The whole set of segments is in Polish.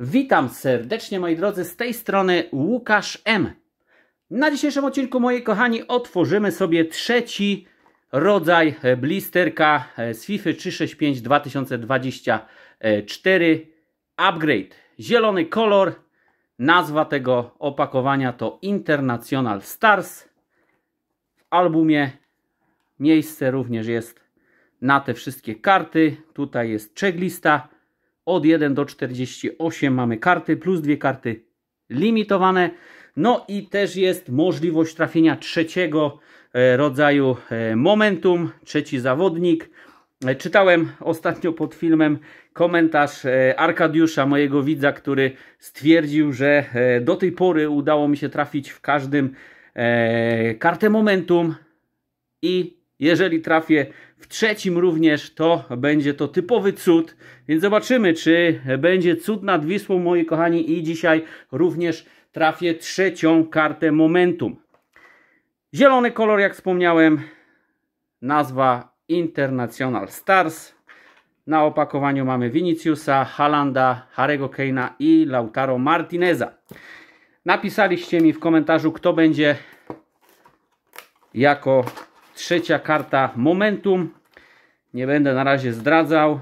Witam serdecznie moi drodzy, z tej strony Łukasz M. Na dzisiejszym odcinku, moi kochani, otworzymy sobie trzeci rodzaj blisterka z FIFA 365 2024 Upgrade. Zielony kolor, nazwa tego opakowania to International Stars. W albumie miejsce również jest na te wszystkie karty. Tutaj jest checklista od 1 do 48 mamy karty, plus dwie karty limitowane. No i też jest możliwość trafienia trzeciego e, rodzaju e, momentum, trzeci zawodnik. E, czytałem ostatnio pod filmem komentarz Arkadiusza, mojego widza, który stwierdził, że do tej pory udało mi się trafić w każdym kartę momentum i jeżeli trafię w trzecim również, to będzie to typowy cud. Więc zobaczymy, czy będzie cud nad Wisłą, moi kochani. I dzisiaj również trafię trzecią kartę Momentum. Zielony kolor, jak wspomniałem, nazwa International Stars. Na opakowaniu mamy Viniciusa, Halanda, Harego Keina i Lautaro Martineza. Napisaliście mi w komentarzu, kto będzie jako trzecia karta Momentum. Nie będę na razie zdradzał.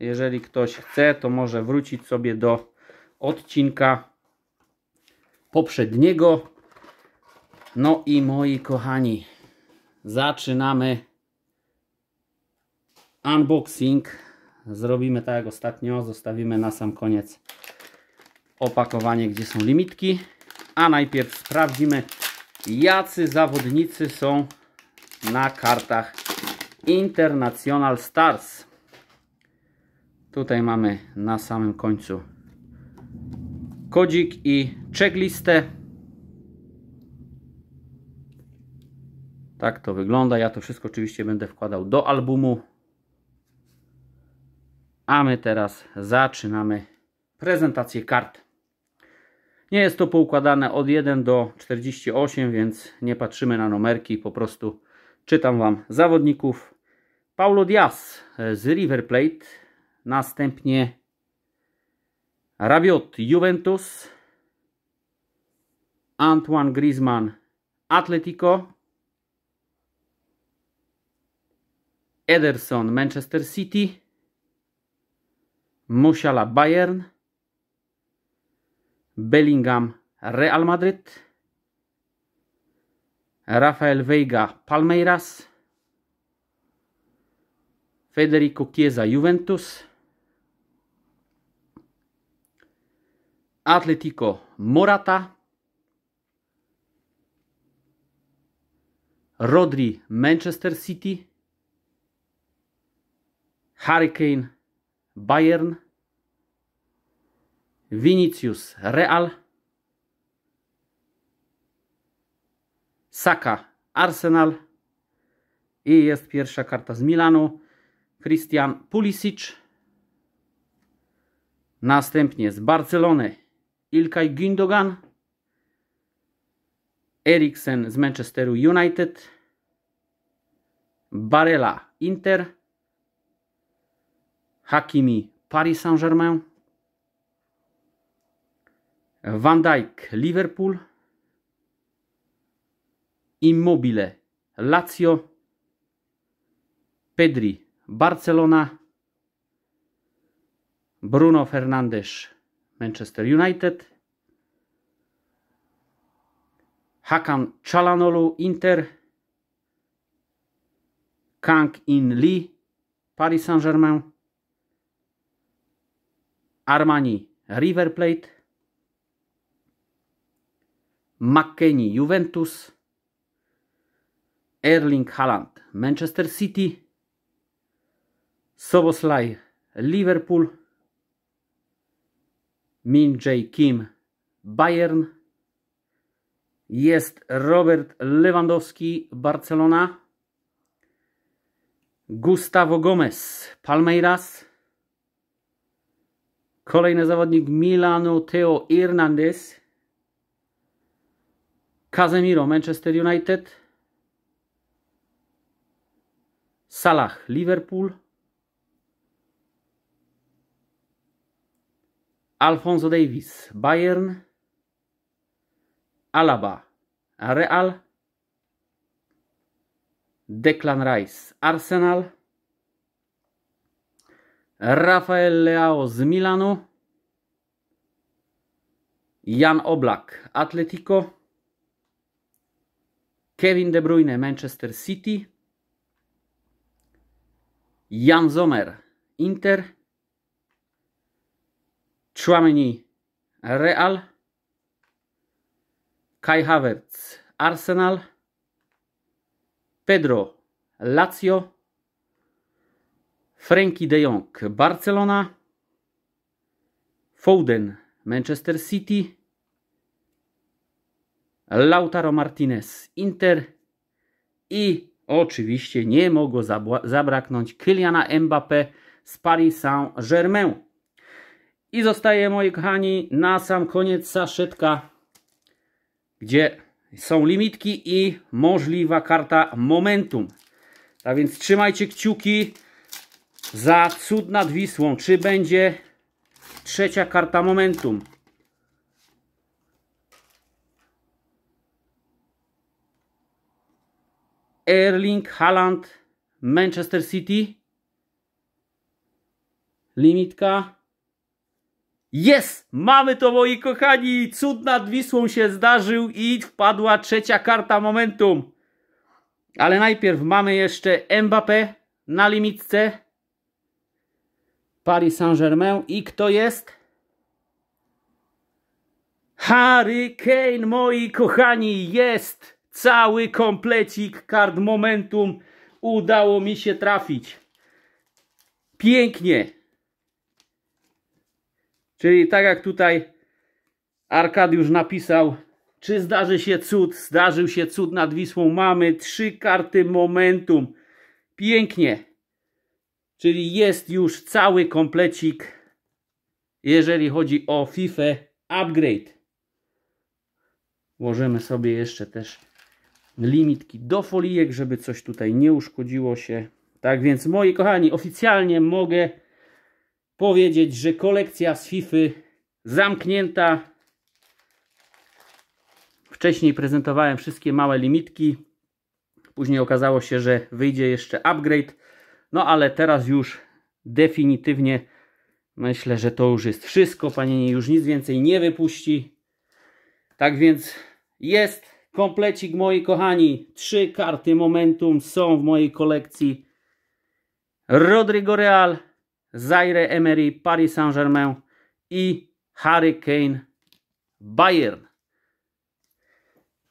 Jeżeli ktoś chce, to może wrócić sobie do odcinka poprzedniego. No i moi kochani, zaczynamy unboxing. Zrobimy tak jak ostatnio, zostawimy na sam koniec opakowanie, gdzie są limitki. A najpierw sprawdzimy, jacy zawodnicy są na kartach International Stars. Tutaj mamy na samym końcu kodzik i checklistę. Tak to wygląda. Ja to wszystko oczywiście będę wkładał do albumu. A my teraz zaczynamy prezentację kart. Nie jest to poukładane od 1 do 48, więc nie patrzymy na numerki, po prostu Czytam Wam zawodników. Paulo Diaz e, z River Plate. Następnie Rabiot Juventus. Antoine Griezmann Atletico. Ederson Manchester City. Musiala Bayern. Bellingham Real Madrid. Rafael Veiga Palmeiras, Federico Chiesa Juventus, Atletico Morata, Rodri Manchester City, Hurricane Bayern, Vinicius Real, Saka Arsenal i jest pierwsza karta z Milanu Christian Pulisic następnie z Barcelony Ilkay Gündogan Eriksen z Manchesteru United Barella Inter Hakimi Paris Saint-Germain Van Dijk Liverpool Immobile, Lazio, Pedri, Barcelona, Bruno Fernandes, Manchester United, Hakan Çalhanoğlu, Inter, Kang In Lee, Paris Saint-Germain, Armani, River Plate, McKennie, Juventus, Erling Haaland, Manchester City, Soboslaj, Liverpool, Min Jae Kim, Bayern, jest Robert Lewandowski, Barcelona, Gustavo Gomez, Palmeiras, kolejny zawodnik Milanu, Theo Hernandez, Casemiro, Manchester United, Salah Liverpool, Alfonso Davis Bayern, Alaba Real, Declan Rice Arsenal, Rafael Leao z Milanu, Jan Oblak Atletico, Kevin De Bruyne Manchester City, Jan Zomer, Inter, Chouameni, Real, Kai Havertz, Arsenal, Pedro, Lazio, Frankie de Jong, Barcelona, Foden, Manchester City, Lautaro Martinez, Inter i Oczywiście nie mogło zabraknąć Kyliana Mbappé z Paris Saint-Germain. I zostaje, moi kochani, na sam koniec saszetka, gdzie są limitki i możliwa karta Momentum. Tak więc trzymajcie kciuki za cud nad Wisłą. Czy będzie trzecia karta Momentum? Erling Haaland, Manchester City. Limitka. Jest! Mamy to moi kochani! Cud nad Wisłą się zdarzył i wpadła trzecia karta momentum. Ale najpierw mamy jeszcze Mbappé na limitce. Paris Saint-Germain i kto jest? Harry Kane, moi kochani, jest! cały komplecik kart Momentum udało mi się trafić. Pięknie. Czyli tak jak tutaj Arkadiusz napisał, czy zdarzy się cud? Zdarzył się cud nad Wisłą. Mamy trzy karty Momentum. Pięknie. Czyli jest już cały komplecik, jeżeli chodzi o FIFA Upgrade. Włożymy sobie jeszcze też limitki do folijek, żeby coś tutaj nie uszkodziło się. Tak więc moi kochani, oficjalnie mogę powiedzieć, że kolekcja z FIFA zamknięta. Wcześniej prezentowałem wszystkie małe limitki. Później okazało się, że wyjdzie jeszcze upgrade. No ale teraz już definitywnie myślę, że to już jest wszystko. nie już nic więcej nie wypuści. Tak więc jest Komplecik moi kochani, trzy karty Momentum są w mojej kolekcji. Rodrigo Real, Zaire Emery, Paris Saint-Germain i Hurricane Bayern.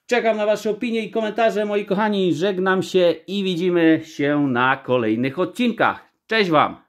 Czekam na Wasze opinie i komentarze, moi kochani. Żegnam się i widzimy się na kolejnych odcinkach. Cześć Wam!